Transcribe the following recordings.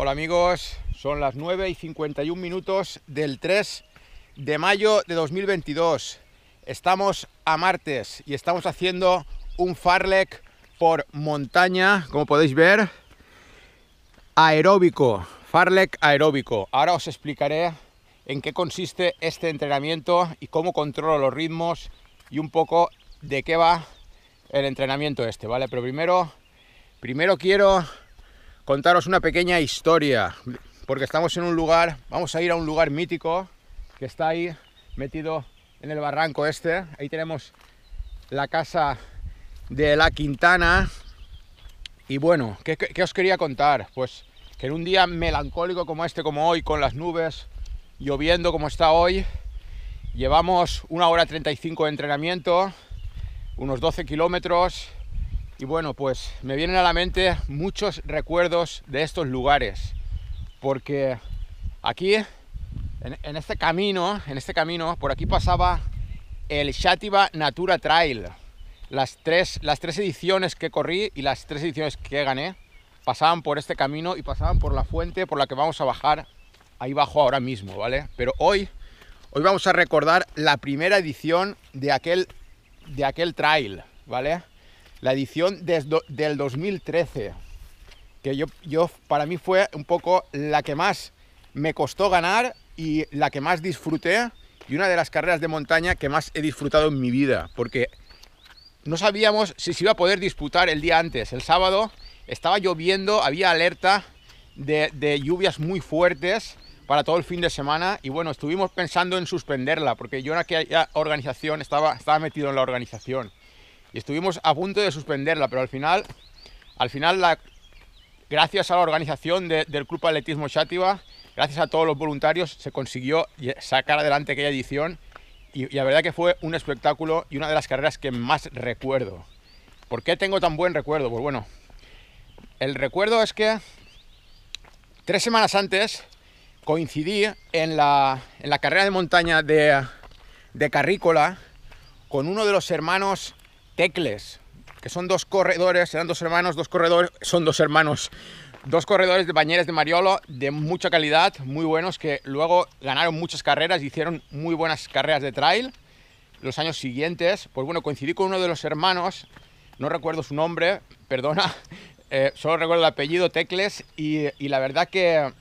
Hola amigos, son las 9 y 51 minutos del 3 de mayo de 2022. Estamos a martes y estamos haciendo un farlek por montaña, como podéis ver, aeróbico, farlek aeróbico. Ahora os explicaré en qué consiste este entrenamiento y cómo controlo los ritmos y un poco de qué va el entrenamiento este, ¿vale? Pero primero, primero quiero contaros una pequeña historia, porque estamos en un lugar, vamos a ir a un lugar mítico que está ahí metido en el barranco este. Ahí tenemos la casa de la Quintana. Y bueno, ¿qué, os quería contar? Pues que en un día melancólico como este, como hoy, con las nubes, lloviendo como está hoy, llevamos una hora 35 de entrenamiento, unos 12 kilómetros, y bueno, pues me vienen a la mente muchos recuerdos de estos lugares, porque aquí, en, este camino, en este camino, por aquí pasaba el Shatiba Natura Trail. Las tres, las tres ediciones que corrí y las tres ediciones que gané pasaban por este camino y pasaban por la fuente por la que vamos a bajar ahí bajo ahora mismo, ¿vale? Pero hoy, hoy vamos a recordar la primera edición de aquel, de aquel trail, ¿vale? la edición del 2013, que yo, yo para mí fue un poco la que más me costó ganar y la que más disfruté y una de las carreras de montaña que más he disfrutado en mi vida, porque no sabíamos si se iba a poder disputar el día antes. El sábado estaba lloviendo, había alerta de, lluvias muy fuertes para todo el fin de semana y bueno, estuvimos pensando en suspenderla, porque yo en aquella organización estaba, estaba metido en la organización y estuvimos a punto de suspenderla, pero al final, al final la, gracias a la organización del Club Atletismo Chátiva, gracias a todos los voluntarios, se consiguió sacar adelante aquella edición y, la verdad que fue un espectáculo y una de las carreras que más recuerdo. ¿Por qué tengo tan buen recuerdo? Pues bueno, el recuerdo es que tres semanas antes coincidí en la, carrera de montaña de, de Carrícola con uno de los hermanos Tecles, que son dos corredores, eran dos hermanos, dos corredores, son dos hermanos, dos corredores de bañeres de Mariolo de mucha calidad, muy buenos, que luego ganaron muchas carreras, hicieron muy buenas carreras de trail los años siguientes. Pues bueno, coincidí con uno de los hermanos, no recuerdo su nombre, perdona, eh, solo recuerdo el apellido Tecles, y la verdad que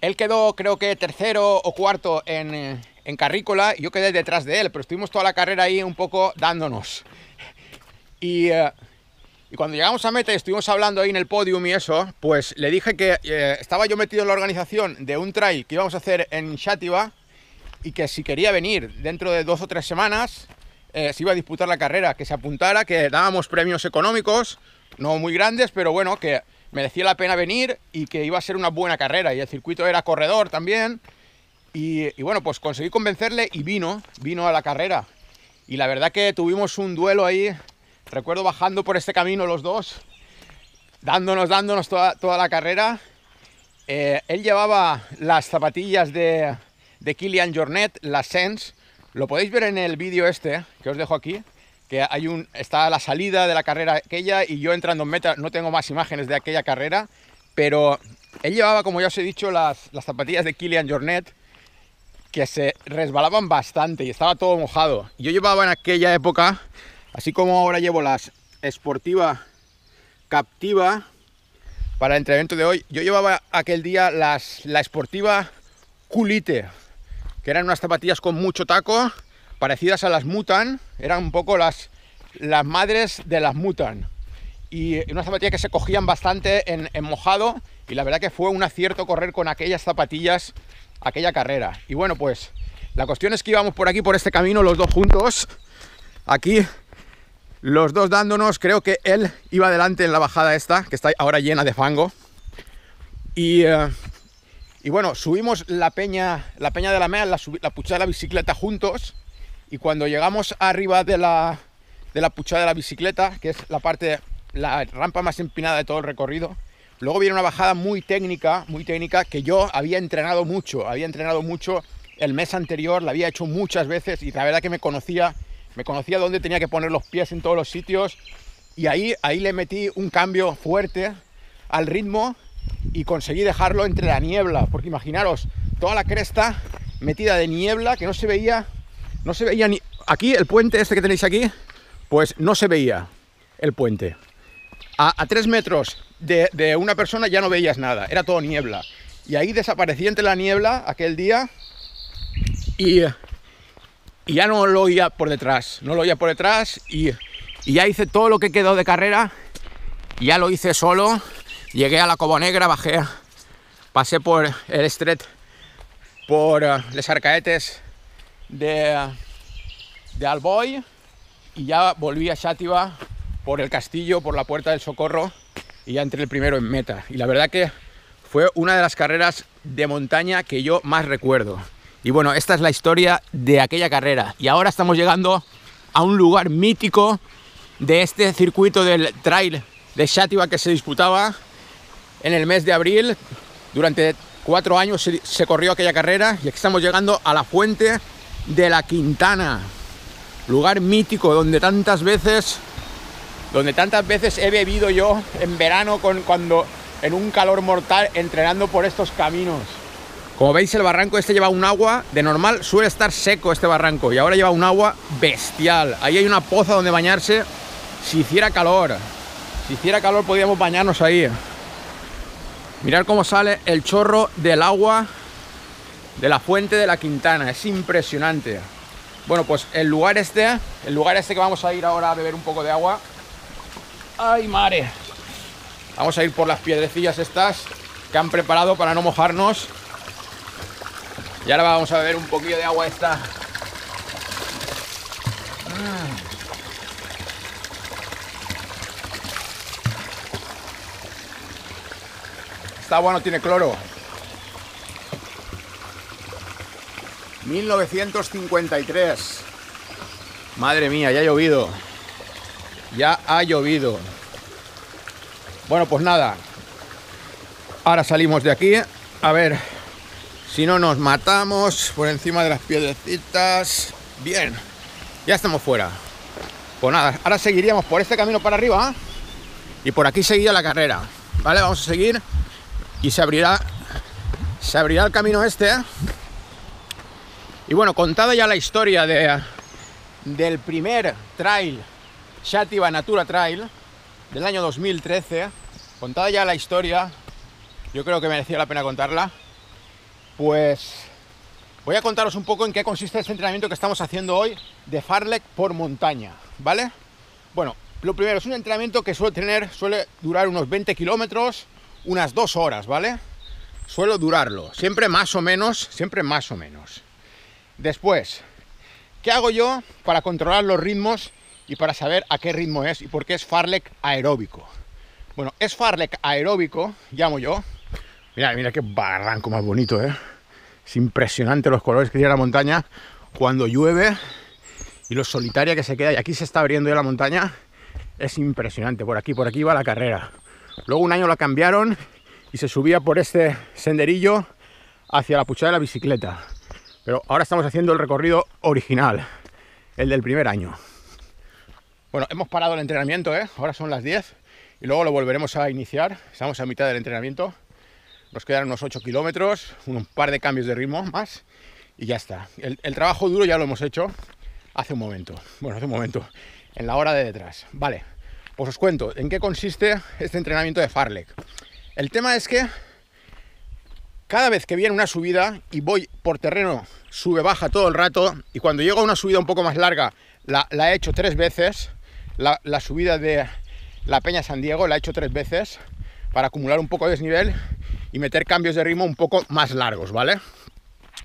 él quedó creo que tercero o cuarto en eh, en carrícola yo quedé detrás de él, pero estuvimos toda la carrera ahí un poco dándonos. Eh, y, cuando llegamos a meta y estuvimos hablando ahí en el podium y eso, pues le dije que eh, estaba yo metido en la organización de un trail que íbamos a hacer en Shativa y que si quería venir dentro de dos o tres semanas, eh, se iba a disputar la carrera, que se apuntara, que dábamos premios económicos, no muy grandes, pero bueno, que merecía la pena venir y que iba a ser una buena carrera. Y el circuito era corredor también, y, bueno, pues conseguí convencerle y vino, vino a la carrera. Y la verdad que tuvimos un duelo ahí, recuerdo bajando por este camino los dos, dándonos, dándonos toda, la carrera. Eh, él llevaba las zapatillas de, de Kilian Jornet, las Sense. Lo podéis ver en el vídeo este eh, que os dejo aquí, que hay un, está la salida de la carrera aquella y yo entrando en meta, no tengo más imágenes de aquella carrera, pero él llevaba, como ya os he dicho, las, las zapatillas de Kilian Jornet que se resbalaban bastante y estaba todo mojado. Yo llevaba en aquella época, así como ahora llevo las Sportiva Captiva para el entrenamiento de hoy, yo llevaba aquel día las, la Sportiva Culite, que eran unas zapatillas con mucho taco, parecidas a las Mutan, eran un poco las, las madres de las Mutan. Y unas zapatillas que se cogían bastante en mojado y la verdad que fue un acierto correr con aquellas zapatillas aquella carrera. Y bueno, pues la cuestión es que íbamos por aquí, por este camino, los dos juntos. Aquí, los dos dándonos. Creo que él iba adelante en la bajada esta, que está ahora llena de fango. Y, eh, y bueno, subimos la peña, la peña de la MEA, la, la puchada de la bicicleta juntos. Y cuando llegamos arriba de la, de la puchada de la bicicleta, que es la parte, la rampa más empinada de todo el recorrido, Luego viene una bajada muy técnica, muy técnica, que yo había entrenado mucho, había entrenado mucho el mes anterior, la había hecho muchas veces y la verdad que me conocía, me conocía dónde tenía que poner los pies en todos los sitios y ahí, ahí le metí un cambio fuerte al ritmo y conseguí dejarlo entre la niebla, porque imaginaros, toda la cresta metida de niebla que no se veía, no se veía ni... Aquí, el puente este que tenéis aquí, pues no se veía el puente. A, tres metros de, una persona ya no veías nada, era todo niebla. Y ahí desaparecí entre la niebla aquel día y, ya no lo oía por detrás, no lo oía por detrás y, ya hice todo lo que quedó de carrera, y ya lo hice solo, llegué a la Cobo Negra, bajé, pasé por el street por eh, las los arcaetes de, de Alboy y ya volví a Chátiva por el castillo, por la Puerta del Socorro y ya entré el primero en meta. Y la verdad que fue una de las carreras de montaña que yo más recuerdo. Y bueno, esta es la historia de aquella carrera. Y ahora estamos llegando a un lugar mítico de este circuito del trail de Shativa que se disputaba en el mes de abril. Durante cuatro años se, corrió aquella carrera y aquí estamos llegando a la fuente de la Quintana. Lugar mítico donde tantas veces donde tantas veces he bebido yo en verano con, cuando en un calor mortal entrenando por estos caminos. Como veis el barranco este lleva un agua, de normal suele estar seco este barranco y ahora lleva un agua bestial. Ahí hay una poza donde bañarse si hiciera calor. Si hiciera calor podríamos bañarnos ahí. Mirar cómo sale el chorro del agua de la fuente de la Quintana, es impresionante. Bueno, pues el lugar este, el lugar este que vamos a ir ahora a beber un poco de agua, ¡Ay, mare! Vamos a ir por las piedrecillas estas que han preparado para no mojarnos. Y ahora vamos a beber un poquillo de agua esta. Mm. Esta agua no tiene cloro. 1953. Madre mía, ya ha llovido. Ya ha llovido. Bueno, pues nada. Ahora salimos de aquí. A ver si no nos matamos por encima de las piedrecitas. Bien. Ya estamos fuera. Pues nada, ahora seguiríamos por este camino para arriba. ¿eh? Y por aquí seguía la carrera. ¿Vale? Vamos a seguir. Y se abrirá. Se abrirá el camino este. ¿eh? Y bueno, contada ya la historia de, del primer trail Shativa Natura Trail del año 2013. Contada ya la historia, yo creo que merecía la pena contarla. Pues voy a contaros un poco en qué consiste este entrenamiento que estamos haciendo hoy de Farlek por montaña, ¿vale? Bueno, lo primero es un entrenamiento que suele tener, suele durar unos 20 kilómetros, unas dos horas, ¿vale? Suelo durarlo, siempre más o menos, siempre más o menos. Después, ¿qué hago yo para controlar los ritmos y para saber a qué ritmo es y por qué es farlek aeróbico. Bueno, es farlek aeróbico, llamo yo. Mira, mira qué barranco más bonito, ¿eh? Es impresionante los colores que tiene la montaña cuando llueve y lo solitaria que se queda. Y aquí se está abriendo ya la montaña. Es impresionante. Por aquí, por aquí va la carrera. Luego un año la cambiaron y se subía por este senderillo hacia la puchada de la bicicleta. Pero ahora estamos haciendo el recorrido original, el del primer año. Bueno, hemos parado el entrenamiento, ¿eh? ahora son las 10 y luego lo volveremos a iniciar. Estamos a mitad del entrenamiento, nos quedan unos 8 kilómetros, un par de cambios de ritmo más y ya está. El, trabajo duro ya lo hemos hecho hace un momento, bueno, hace un momento, en la hora de detrás. Vale, pues os cuento en qué consiste este entrenamiento de Farlek. El tema es que cada vez que viene una subida y voy por terreno, sube, baja todo el rato, y cuando llego a una subida un poco más larga, la he hecho tres veces, la, subida de la Peña San Diego, la he hecho tres veces para acumular un poco de desnivel y meter cambios de ritmo un poco más largos, ¿vale?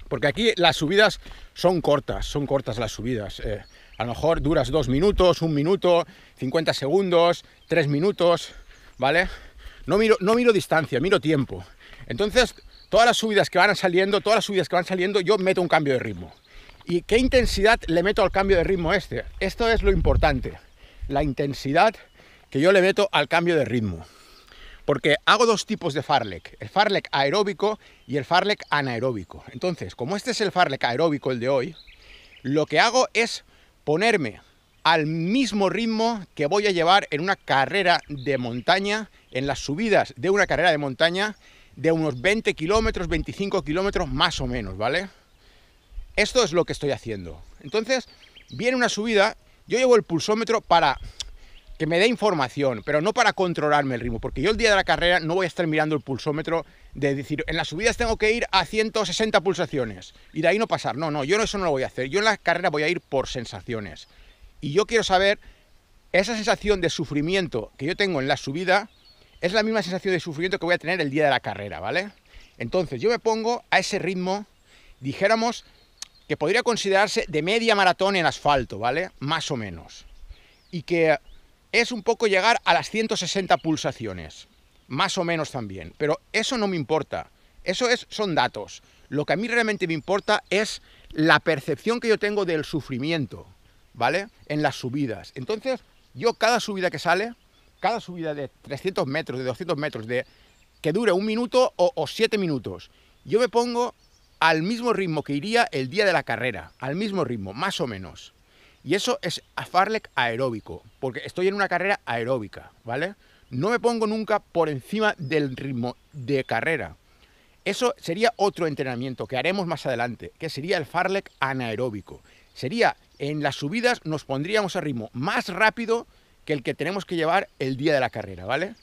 Porque aquí las subidas son cortas, son cortas las subidas. Eh. a lo mejor duras dos minutos, un minuto, 50 segundos, tres minutos, ¿vale? No miro, no miro distancia, miro tiempo. Entonces, todas las subidas que van saliendo, todas las subidas que van saliendo, yo meto un cambio de ritmo. ¿Y qué intensidad le meto al cambio de ritmo este? Esto es lo importante la intensidad que yo le meto al cambio de ritmo. Porque hago dos tipos de farlek, el farlek aeróbico y el farlek anaeróbico. Entonces, como este es el farlek aeróbico, el de hoy, lo que hago es ponerme al mismo ritmo que voy a llevar en una carrera de montaña, en las subidas de una carrera de montaña de unos 20 kilómetros, 25 kilómetros más o menos, ¿vale? Esto es lo que estoy haciendo. Entonces, viene una subida yo llevo el pulsómetro para que me dé información, pero no para controlarme el ritmo, porque yo el día de la carrera no voy a estar mirando el pulsómetro de decir, en las subidas tengo que ir a 160 pulsaciones y de ahí no pasar. No, no, yo eso no lo voy a hacer. Yo en la carrera voy a ir por sensaciones. Y yo quiero saber, esa sensación de sufrimiento que yo tengo en la subida es la misma sensación de sufrimiento que voy a tener el día de la carrera, ¿vale? Entonces yo me pongo a ese ritmo, dijéramos, que podría considerarse de media maratón en asfalto, ¿vale? Más o menos. Y que es un poco llegar a las 160 pulsaciones, más o menos también. Pero eso no me importa, eso es, son datos. Lo que a mí realmente me importa es la percepción que yo tengo del sufrimiento, ¿vale? En las subidas. Entonces, yo cada subida que sale, cada subida de 300 metros, de 200 metros, de que dure un minuto o, o siete minutos, yo me pongo al mismo ritmo que iría el día de la carrera, al mismo ritmo, más o menos. Y eso es a farlek aeróbico, porque estoy en una carrera aeróbica, ¿vale? No me pongo nunca por encima del ritmo de carrera. Eso sería otro entrenamiento que haremos más adelante, que sería el farlek anaeróbico. Sería en las subidas nos pondríamos a ritmo más rápido que el que tenemos que llevar el día de la carrera, ¿vale?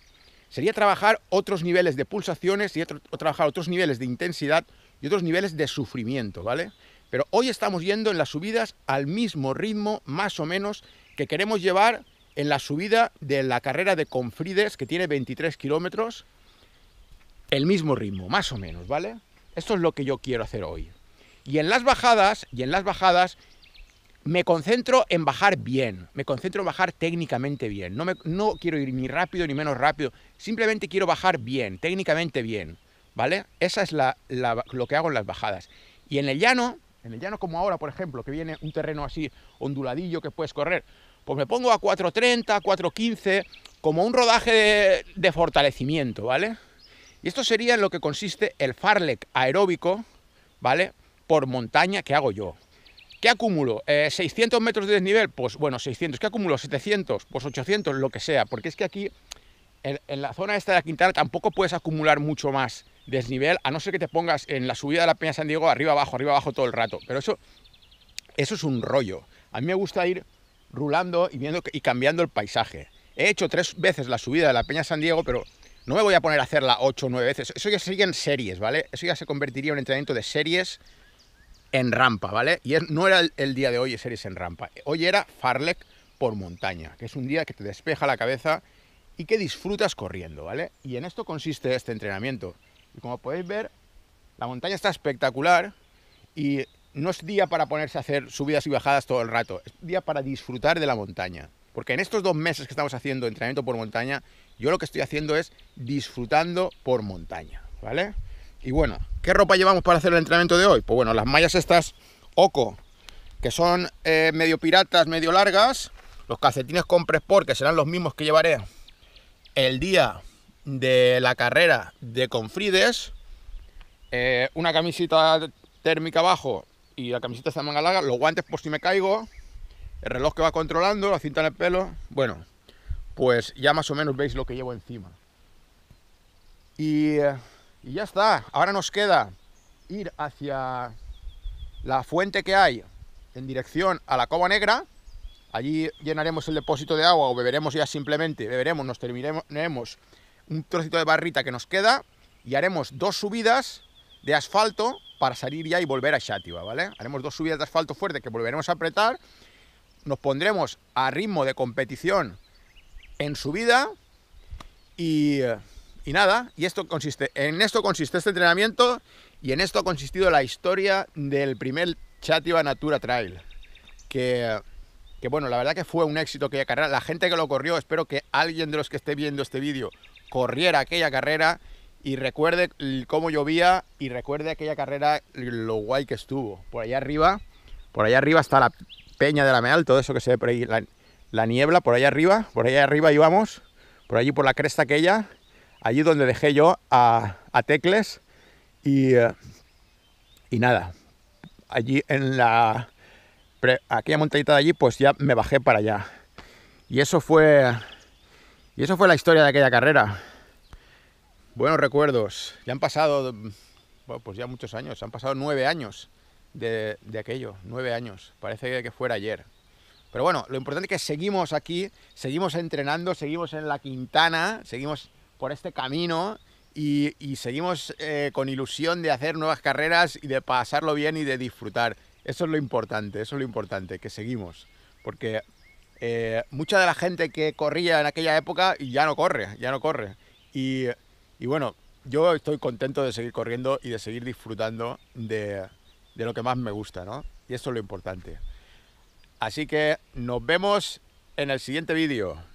Sería trabajar otros niveles de pulsaciones y trabajar otros niveles de intensidad y otros niveles de sufrimiento, ¿vale? Pero hoy estamos yendo en las subidas al mismo ritmo, más o menos, que queremos llevar en la subida de la carrera de Confrides, que tiene 23 kilómetros, el mismo ritmo, más o menos, ¿vale? Esto es lo que yo quiero hacer hoy. Y en las bajadas, y en las bajadas, me concentro en bajar bien, me concentro en bajar técnicamente bien. No, me, no quiero ir ni rápido ni menos rápido, simplemente quiero bajar bien, técnicamente bien. ¿vale? Esa es lo que hago en las bajadas. Y en el llano, en el llano como ahora, por ejemplo, que viene un terreno así onduladillo que puedes correr, pues me pongo a 4.30, 4.15, como un rodaje de, fortalecimiento, ¿vale? Y esto sería en lo que consiste el farlek aeróbico, ¿vale? Por montaña que hago yo. ¿Qué acumulo? ¿600 eh, metros de desnivel? Pues bueno, 600. ¿Qué acumulo? ¿700? Pues 800, lo que sea. Porque es que aquí, en, en la zona esta de la Quintana, tampoco puedes acumular mucho más desnivel, a no ser que te pongas en la subida de la Peña San Diego arriba abajo, arriba abajo todo el rato. Pero eso, eso es un rollo. A mí me gusta ir rulando y viendo y cambiando el paisaje. He hecho tres veces la subida de la Peña San Diego, pero no me voy a poner a hacerla ocho o nueve veces. Eso ya en series, ¿vale? Eso ya se convertiría en un entrenamiento de series en rampa, ¿vale? Y no era el, día de hoy series en rampa. Hoy era Farlek por montaña, que es un día que te despeja la cabeza y que disfrutas corriendo, ¿vale? Y en esto consiste este entrenamiento. Y como podéis ver, la montaña está espectacular y no es día para ponerse a hacer subidas y bajadas todo el rato, es día para disfrutar de la montaña. Porque en estos dos meses que estamos haciendo entrenamiento por montaña, yo lo que estoy haciendo es disfrutando por montaña, ¿vale? Y bueno, ¿qué ropa llevamos para hacer el entrenamiento de hoy? Pues bueno, las mallas estas Oco, que son eh, medio piratas, medio largas, los calcetines con Presport, que serán los mismos que llevaré el día de la carrera de Confrides, eh, una camiseta térmica abajo y la camiseta está manga larga, los guantes por si me caigo, el reloj que va controlando, la cinta en el pelo, bueno, pues ya más o menos veis lo que llevo encima. Y, ya está, ahora nos queda ir hacia la fuente que hay en dirección a la Cova Negra, allí llenaremos el depósito de agua o beberemos ya simplemente, beberemos, nos terminaremos un trocito de barrita que nos queda y haremos dos subidas de asfalto para salir ya y volver a Xativa, ¿vale? Haremos dos subidas de asfalto fuerte que volveremos a apretar, nos pondremos a ritmo de competición en subida y, y nada, y esto consiste, en esto consiste este entrenamiento y en esto ha consistido la historia del primer Xativa Natura Trail, que, bueno, la verdad que fue un éxito aquella carrera, la gente que lo corrió, espero que alguien de los que esté viendo este vídeo corriera aquella carrera y recuerde cómo llovía y recuerde aquella carrera lo guay que estuvo. Por allá arriba, por allá arriba está la peña de la Meal, todo eso que se ve por ahí, la, niebla, por allá arriba, por allá arriba íbamos, por allí por la cresta aquella, allí donde dejé yo a, Tecles y, eh, y nada, allí en la... aquella montañita de allí pues ya me bajé para allá. Y eso fue y eso fue la historia de aquella carrera. Buenos recuerdos. Ya han pasado, bueno, pues ya muchos años, han pasado nueve años de, aquello, nueve años. Parece que fuera ayer. Pero bueno, lo importante es que seguimos aquí, seguimos entrenando, seguimos en la Quintana, seguimos por este camino y, seguimos eh, con ilusión de hacer nuevas carreras y de pasarlo bien y de disfrutar. Eso es lo importante, eso es lo importante, que seguimos. Porque eh, mucha de la gente que corría en aquella época ya no corre, ya no corre. Y, bueno, yo estoy contento de seguir corriendo y de seguir disfrutando de, de, lo que más me gusta, ¿no? Y eso es lo importante. Así que nos vemos en el siguiente vídeo.